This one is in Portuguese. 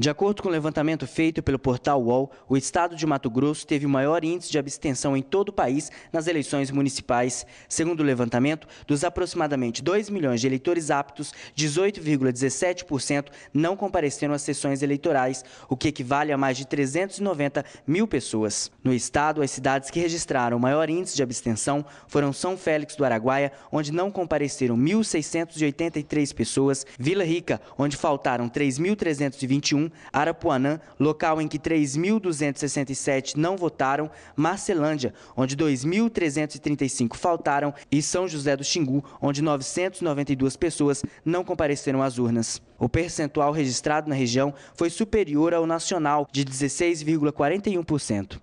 De acordo com o levantamento feito pelo portal UOL, o estado de Mato Grosso teve o maior índice de abstenção em todo o país nas eleições municipais. Segundo o levantamento, dos aproximadamente 2 milhões de eleitores aptos, 18,17% não compareceram às sessões eleitorais, o que equivale a mais de 390 mil pessoas. No estado, as cidades que registraram o maior índice de abstenção foram São Félix do Araguaia, onde não compareceram 1.683 pessoas, Vila Rica, onde faltaram 3.321 Arapuanã, local em que 3.267 não votaram, Marcelândia, onde 2.335 faltaram, e São José do Xingu, onde 992 pessoas não compareceram às urnas. O percentual registrado na região foi superior ao nacional, de 16,41%.